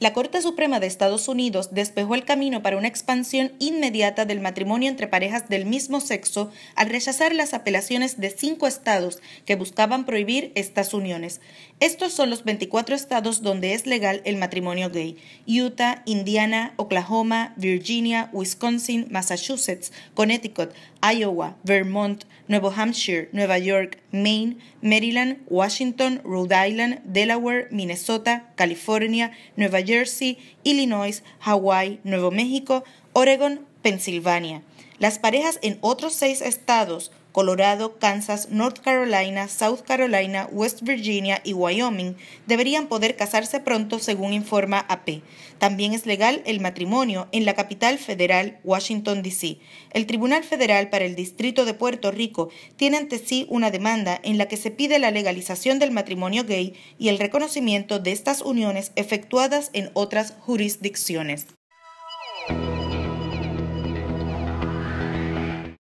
La Corte Suprema de Estados Unidos despejó el camino para una expansión inmediata del matrimonio entre parejas del mismo sexo al rechazar las apelaciones de cinco estados que buscaban prohibir estas uniones. Estos son los 24 estados donde es legal el matrimonio gay. Utah, Indiana, Oklahoma, Virginia, Wisconsin, Massachusetts, Connecticut, Iowa, Vermont, Nuevo Hampshire, Nueva York, Maine, Maryland, Washington, Rhode Island, Delaware, Minnesota, California, Nueva York, Jersey, Illinois, Hawaii, Nuevo México, Oregon, Pensilvania. Las parejas en otros seis estados Colorado, Kansas, North Carolina, South Carolina, West Virginia y Wyoming deberían poder casarse pronto según informa AP. También es legal el matrimonio en la capital federal, Washington, D.C. El Tribunal Federal para el Distrito de Puerto Rico tiene ante sí una demanda en la que se pide la legalización del matrimonio gay y el reconocimiento de estas uniones efectuadas en otras jurisdicciones.